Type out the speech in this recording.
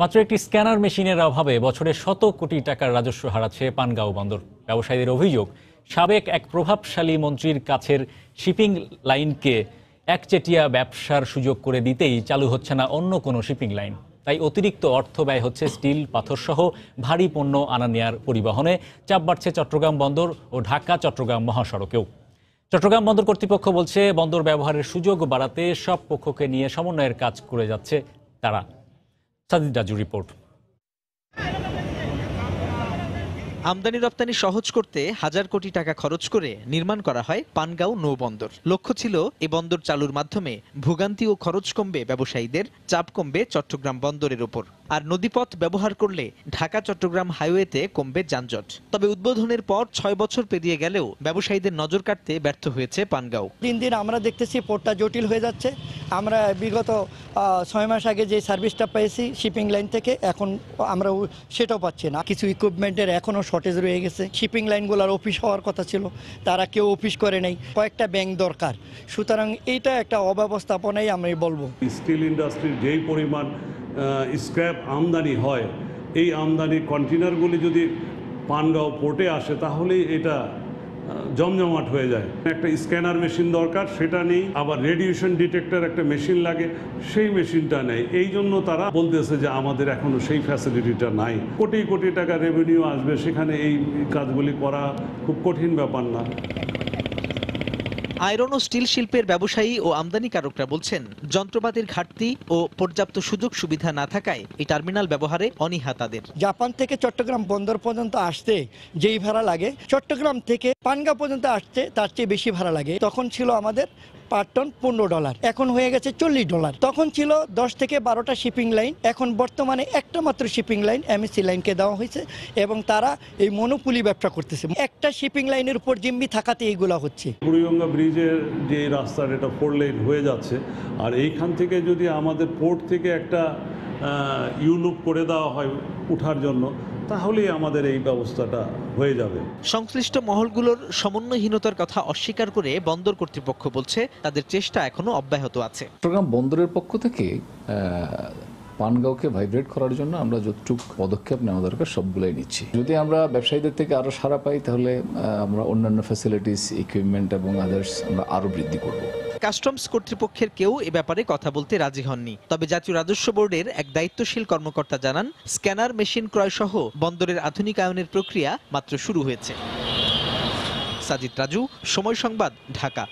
মাত্র একটি স্ক্যানার মেশিনের অভাবে বছরে শত কোটি টাকার রাজস্ব হারাচ্ছে পানগাঁও বন্দর ব্যবসায়ীদের অভিযোগ সাবেক এক প্রভাবশালী মন্ত্রীর কাছের শিপিং লাইনকে একচেটিয়া ব্যবসার সুযোগ করে দিতেই চালু হচ্ছে না অন্য কোনো শিপিং লাইন তাই অতিরিক্ত অর্থ ব্যয় হচ্ছে স্টিল পাথরসহ ভারী পণ্য আনা নেয়ার পরিবহনে চাপ বাড়ছে চট্টগ্রাম বন্দর ও ঢাকা চট্টগ্রাম মহাসড়কেও চট্টগ্রাম বন্দর কর্তৃপক্ষ বলছে বন্দর ব্যবহারের সুযোগ বাড়াতে সব পক্ষকে নিয়ে সমন্বয়ের কাজ করে যাচ্ছে তারা সাজিদ রাজু রিপোর্ট আমদানি রপ্তানি সহজ করতে হাজার কোটি টাকা খরচ করে নির্মাণ করা হয় পানগাঁও নৌবন্দর লক্ষ্য ছিল এ বন্দর চালুর মাধ্যমে ভোগান্তি ও খরচ কমবে ব্যবসায়ীদের চাপ কমবে চট্টগ্রাম বন্দরের ওপর আর নদীপথ ব্যবহার করলে ঢাকা চট্টগ্রাম হাইওয়েতে কমবে যানজট তবে উদ্বোধনের পর ছয় বছর পেরিয়ে গেলেও ব্যবসায়ীদের নজর কাটতে ব্যর্থ হয়েছে পানগাঁও দিন দিন আমরা দেখতেছি পোর্টটা জটিল হয়ে যাচ্ছে আমরা বিগত ছয় মাস আগে যে সার্ভিসটা পেয়েছি শিপিং লাইন থেকে এখন আমরা সেটাও পাচ্ছি না কিছু ইকুইপমেন্টের এখনও শর্টেজ রয়ে গেছে শিপিং লাইনগুলোর অফিস হওয়ার কথা ছিল তারা কেউ অফিস করে নাই কয়েকটা ব্যাংক দরকার সুতরাং এইটা একটা অব্যবস্থাপনাই আমি বলবো স্টিল ইন্ডাস্ট্রির যেই পরিমাণ স্ক্র্যাপ আমদানি হয় এই আমদানি কন্টেনারগুলি যদি পানগাঁও পোর্টে আসে তাহলেই এটা জমজমাট হয়ে যায় একটা স্ক্যানার মেশিন দরকার সেটা নেই আবার রেডিয়েশন ডিটেক্টর একটা মেশিন লাগে সেই মেশিনটা নেই এই জন্য তারা বলতেছে যে আমাদের এখনও সেই ফ্যাসিলিটিটা নাই কোটি কোটি টাকা রেভিনিউ আসবে সেখানে এই কাজগুলি করা খুব কঠিন ব্যাপার না আয়রন ও স্টিল শিল্পের ব্যবসায়ী ও আমদানিকারকরা বলছেন যন্ত্রপাতির ঘাটতি ও পর্যাপ্ত সুযোগ সুবিধা না থাকায় এই টার্মিনাল ব্যবহারে অনীহা তাদের জাপান থেকে চট্টগ্রাম বন্দর পর্যন্ত আসতে যেই ভাড়া লাগে চট্টগ্রাম থেকে পানগা পর্যন্ত আসতে তার চেয়ে বেশি ভাড়া লাগে তখন ছিল আমাদের পার টন পনেরো ডলার এখন হয়ে গেছে চল্লিশ ডলার তখন ছিল দশ থেকে বারোটা শিপিং লাইন এখন বর্তমানে একটা মাত্র শিপিং লাইন এমএসসি লাইনকে দেওয়া হয়েছে এবং তারা এই মনোপুলি ব্যবসা করতেছে একটা শিপিং লাইনের উপর জিম্মি থাকাতে এইগুলো হচ্ছে বুড়িগঙ্গা ব্রিজের যে রাস্তার এটা ফোর লেন হয়ে যাচ্ছে আর এইখান থেকে যদি আমাদের পোর্ট থেকে একটা ইউলুপ করে দেওয়া হয় উঠার জন্য তাহলেই আমাদের এই ব্যবস্থাটা হয়ে যাবে সংশ্লিষ্ট মহলগুলোর সমন্বয়হীনতার কথা অস্বীকার করে বন্দর কর্তৃপক্ষ বলছে তাদের চেষ্টা এখনো অব্যাহত আছে প্রোগ্রাম বন্দরের পক্ষ থেকে পানগাঁওকে ভাইব্রেট করার জন্য আমরা যতটুক পদক্ষেপ নেওয়া দরকার সবগুলোই নিচ্ছি যদি আমরা ব্যবসায়ীদের থেকে আরও সারা পাই তাহলে আমরা অন্যান্য ফ্যাসিলিটিস ইকুইপমেন্ট এবং আদার্স আমরা আরও বৃদ্ধি করবো কাস্টমস কর্তৃপক্ষের কেউ এ ব্যাপারে কথা বলতে রাজি হননি তবে জাতীয় রাজস্ব বোর্ডের এক দায়িত্বশীল কর্মকর্তা জানান স্ক্যানার মেশিন ক্রয় সহ বন্দরের আধুনিকায়নের প্রক্রিয়া মাত্র শুরু হয়েছে সাজিদ রাজু সময় সংবাদ ঢাকা